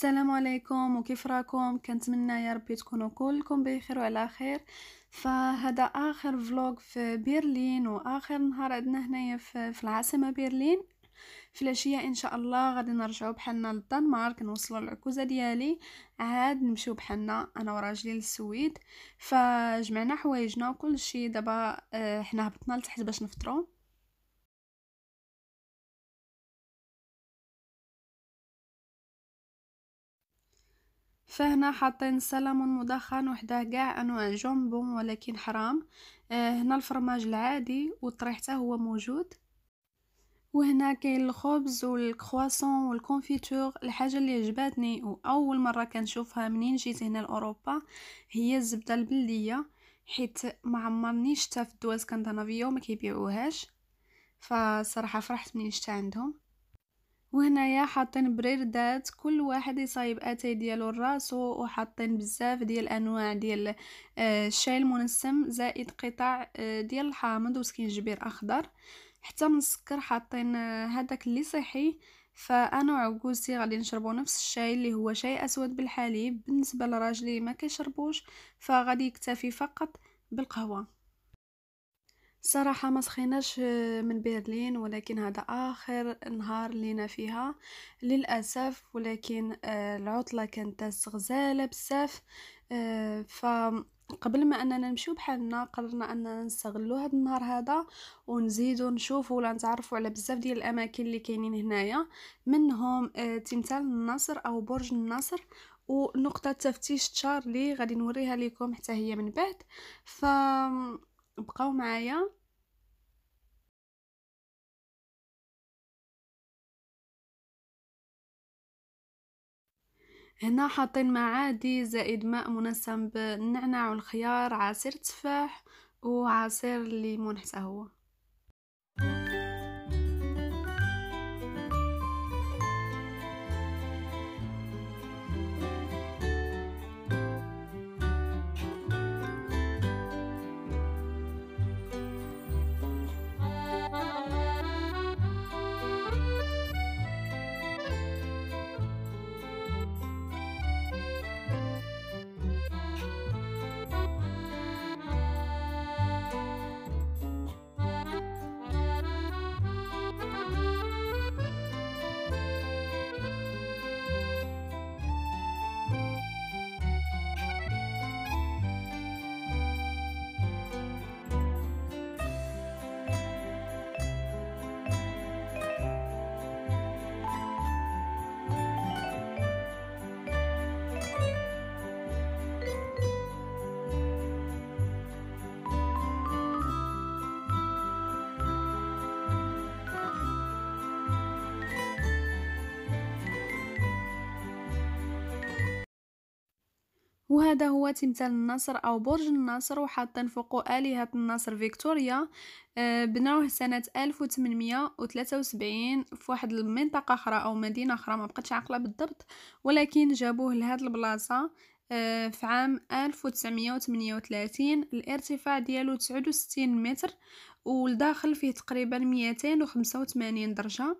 السلام عليكم وكيف راكم كنتمنى يا ربي تكونوا كلكم بخير وعلى خير فهذا اخر فلوغ في برلين واخر نهار عندنا هنايا في العاصمه برلين في العشيه ان شاء الله غادي نرجعوا بحالنا للدنمارك نوصلوا العكوزه ديالي عاد نمشيو بحالنا انا وراجلي للسويد فجمعنا حوايجنا وكل شيء دابا آه، حنا هبطنا لتحت باش نفطروا فهنا حاطين سلمون مدخن وحداه كاع انواع جومبو ولكن حرام آه، هنا الفرماج العادي والطريح هو موجود وهنا كاين الخبز والكرواسون والكونفيتور الحاجه اللي عجباتني واول مره كنشوفها منين جيت هنا لاوروبا هي الزبده البلديه حيت ما عمرني شتا في الدواز كنتنافيو ما كيبيعوهاش فصراحه فرحت منين شتا عندهم وهنايا حاطين بريردات كل واحد يصايب اتاي ديالو لراسو وحاطين بزاف ديال الانواع ديال الشاي آه، المنسم زائد قطع آه، ديال الحامض وسكينجبير اخضر حتى من السكر حاطين آه، هذاك اللي صحي فانا وعجوزتي غادي نشربو نفس الشاي اللي هو شاي اسود بالحليب بالنسبه لراجلي ما كيشربوش فغادي يكتفي فقط بالقهوه صراحة ما سخيناش من برلين ولكن هذا اخر نهار لينا فيها للاسف ولكن آه، العطله كانت غزاله بزاف آه، فقبل ما اننا نمشيو بحالنا قررنا اننا نستغلوا هذا النهار هذا ونزيدوا نشوفوا ولا نتعرفوا على بزاف ديال الاماكن اللي كاينين هنايا منهم آه، تمثال النصر او برج النصر ونقطه تفتيش تشارلي غادي نوريها لكم حتى هي من بعد ف بقاو معايا هنا حاطين معادي زائد ماء منسم بالنعناع والخيار عصير تفاح وعصير الليمون حتى هو وهذا هو تمثال النصر أو برج النصر وحاطين فوقه آلهة النصر فيكتوريا آه، بنوه سنة 1873 في واحد المنطقة أخرى أو مدينة أخرى ما بقتش عاقلة بالضبط ولكن جابوه لهاد البلاصة آه، في عام 1938 الارتفاع ديالو 69 متر والداخل فيه تقريبا 285 درجة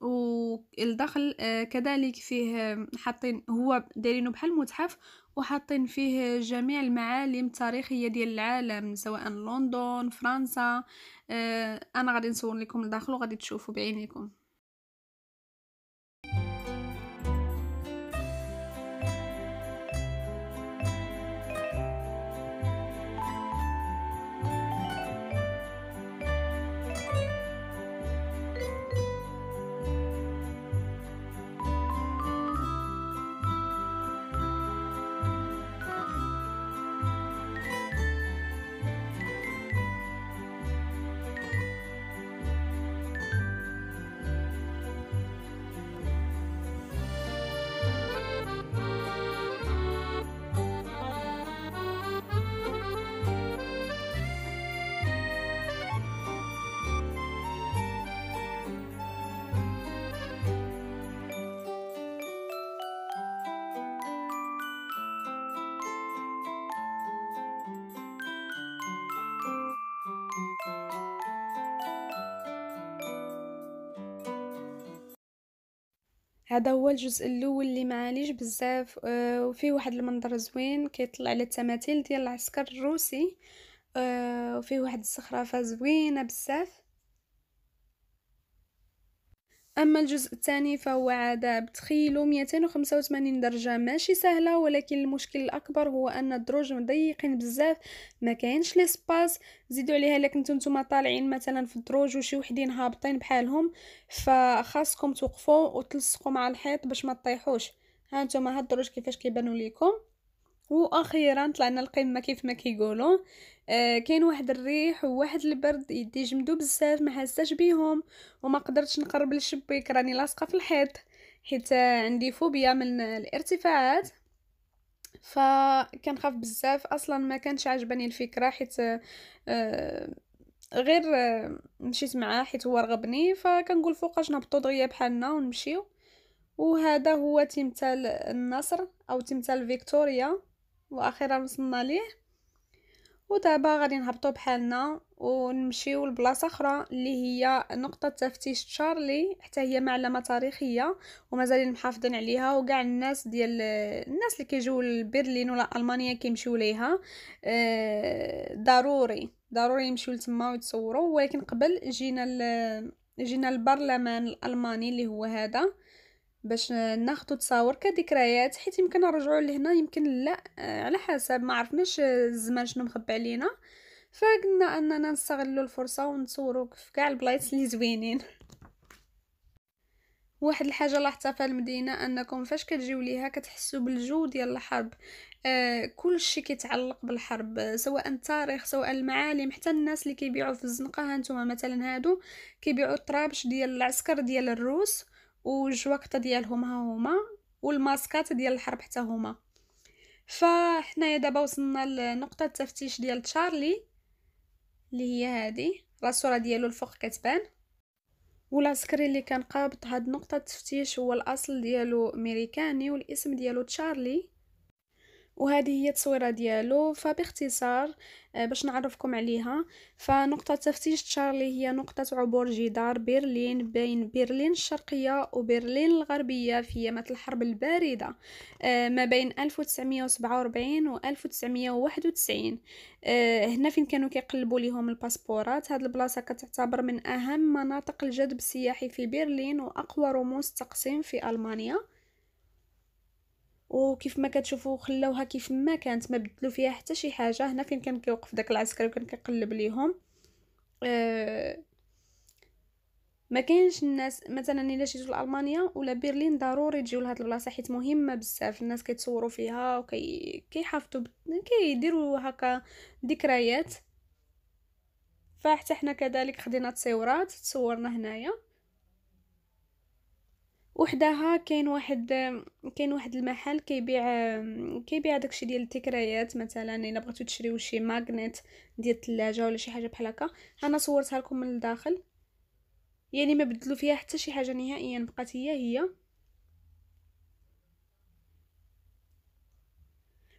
والداخل آه، كذلك فيه حاطين هو دايرينه بحال متحف وحاطين فيه جميع المعالم التاريخيه ديال العالم سواء لندن فرنسا آه، انا غادي نصور لكم لداخل وغادي تشوفوا بعينيكم هذا هو الجزء الاول اللي معاليش بزاف آه، وفيه واحد المنظر زوين كيطلع على التماثيل ديال العسكر الروسي آه، وفيه واحد الزخرفه زوينه بزاف أما الجزء الثاني فهو عذاب تخيلوا 285 درجة ماشي سهلة ولكن المشكل الأكبر هو أن الدروج مضيقين بزاف ما كاينش لي سباس زيدوا عليها الا كنتو نتوما طالعين مثلا في الدروج وشي وحدين هابطين بحالهم فخاصكم توقفوا وتلصقوا مع الحيط باش ما تطيحوش ها نتوما هاد الدروج كيفاش كيبانوا ليكم واخيرا طلعنا القمه كيف ما كيقولوا آه، كاين واحد الريح وواحد البرد يدي جمدو بزاف ما حاساش بيهم وما قدرتش نقرب للشبيك راني لاصقه في الحيط حيت عندي فوبيا من الارتفاعات فكنخاف بزاف اصلا ما كانش عجباني الفكره حيت آه، غير آه، مشيت معاه حيت هو رغبني فكنقول فوقاش نهبطو دغيا بحالنا ونمشيو وهذا هو تمثال النصر او تمثال فيكتوريا واخيرا وصلنا ليه ودابا غادي نهبطو بحالنا ونمشيو لبلاصه اخرى اللي هي نقطه تفتيش تشارلي حتى هي معلمه تاريخيه ومازالين محافظين عليها وكاع الناس ديال الناس اللي كيجيو لبرلين ولا المانيا كيمشيو ليها آه، ضروري ضروري يمشيو لتما ويتصوروا ولكن قبل جينا جينا البرلمان الالماني اللي هو هذا باش ناخذ تصاور كذكريات حيت يمكن نرجعوا لهنا يمكن لا آه، على حسب ما عرفناش آه، الزمان شنو مخبي علينا فقلنا اننا نستغلوا الفرصه ونصوروا في كاع البلايص اللي زوينين واحد الحاجه لاحظتها في المدينه انكم فاش كتجيو ليها كتحسوا بالجو ديال الحرب آه كل شيء كيتعلق بالحرب سواء التاريخ سواء المعالم حتى الناس اللي كيبيعوا في الزنقه هانتوما مثلا هادو كيبيعوا الطرابش ديال العسكر ديال الروس والجواكطه ديالهم ها هما والماسكات ديال الحرب حتى هما فحنايا دابا وصلنا لنقطه التفتيش ديال تشارلي اللي هي هذه الصوره ديالو الفوق كتبان والعسكري اللي كان قابط هاد نقطه التفتيش هو الاصل ديالو امريكاني والاسم ديالو تشارلي وهذه هي التصويره ديالو فباختصار آه، باش نعرفكم عليها فنقطة تفتيش تشارلي هي نقطة عبور جدار برلين بين برلين الشرقية وبرلين الغربية في يمة الحرب الباردة آه، ما بين 1947 و 1991 آه، هنا فين كانوا كيقلبوا ليهم الباسبورات هاد البلاصة كتعتبر من أهم مناطق الجذب السياحي في برلين وأقوى رموز تقسيم في ألمانيا وكيف ما كتشوفوا خلاوها كيف ما كانت ما بدلو فيها حتى شي حاجه هنا فين كان كيوقف داك العسكري وكان كيقلب ليهم أه ما كاينش الناس مثلا الا جيتو لالمانيا ولا برلين ضروري تجيو لهاد البلاصه حيت مهمه بزاف الناس كيتصوروا فيها وكي كيحافظوا كيديروا هكا ذكريات فحتى حنا كذلك خدينا تصويرات تصورنا هنايا وحداها كاين واحد كاين واحد المحل كيبيع كيبيع داكشي ديال الذكريات مثلا الا بغيتو تشريو شي ماغنيت ديال الثلاجه ولا شي حاجه بحال هكا انا صورتها لكم من الداخل يعني ما بدلو فيها حتى شي حاجه نهائيا بقات هي هي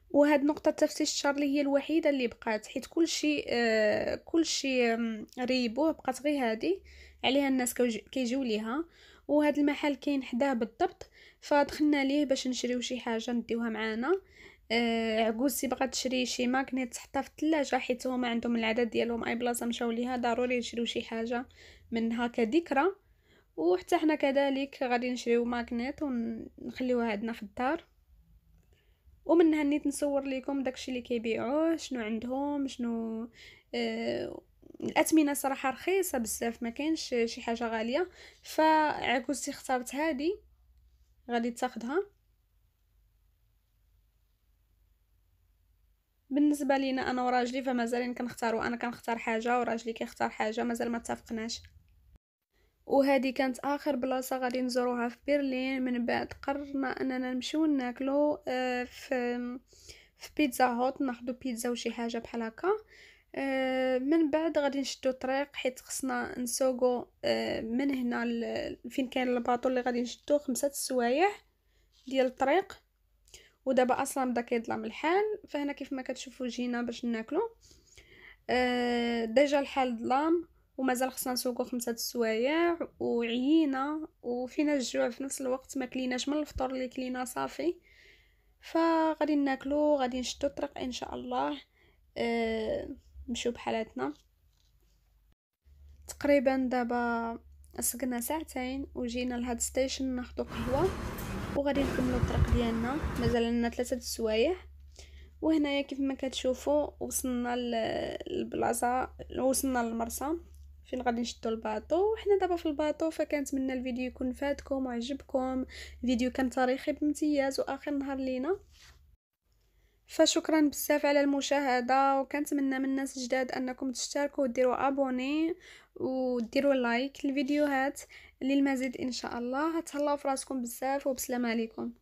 وهاد نقطة تفتيش شارلي هي الوحيدة اللي بقات حيت كلشي آه كلشي آه ريبوه بقات غير هادي عليها الناس كيجيو ليها وهذا المحل كاين حداه بالضبط فدخلنا ليه باش نشريو شي حاجه نديوها معانا آه عكوزتي بغا تشري شي ماكنيت تحطها في الثلاجه حيت هما عندهم العدد ديالهم اي بلاصه مشاو ليها ضروري يشريو شي حاجه منها كذكرى وحتى حنا كذلك غادي نشريو ماكنيت ونخليوها عندنا في الدار ومنها نيت نصور لكم داكشي اللي كيبيعوه شنو عندهم شنو آه الاثمنه صراحه رخيصه بزاف ما كاينش شي حاجه غاليه فعكوزتي اختارت هذه غادي تاخدها بالنسبه لينا انا وراجلي فمازالين كنختاروا انا كنختار حاجه وراجلي كيختار حاجه مازال ما اتفقناش وهذه كانت اخر بلاصه غادي نزوروها في برلين من بعد قررنا اننا نمشيو ناكلو آه، في في بيتزا هوت ناخذ بيتزا وشي حاجه بحال هكا آه، من بعد غادي نشدو الطريق حيت خصنا نسوقو آه، من هنا فين كاين الباطو اللي غادي نشدو خمسة السوايع ديال الطريق ودابا اصلا بدا كيظلم الحال فهنا كيف ما كتشوفوا جينا باش ناكلو آه، ديجا الحال ظلام ومازال خصنا نسوقو خمسة السوايع وعيينا وفينا الجوع في نفس الوقت ما كليناش من الفطور اللي كلينا صافي فغادي ناكلو غادي نشدو الطريق ان شاء الله أه نمشيو بحالاتنا تقريبا دابا سقنا ساعتين وجينا لهاد ستيشن ناخدو قهوه وغادي نكملو الطريق ديالنا مازال لنا ثلاثه السوايع وهنايا كيف ما كتشوفوا وصلنا للبلاصه وصلنا للمرسى فين غادي نشدو الباطو وحنا دابا في الباطو فكنتمنى الفيديو يكون فاتكم وعجبكم فيديو كان تاريخي بامتياز واخر نهار لينا فشكرا بزاف على المشاهده وكنتمنى من الناس الجداد انكم تشتركوا وديروا ابوني وديروا لايك للفيديوهات للمزيد ان شاء الله تهلاو فراسكم بزاف وبسلام عليكم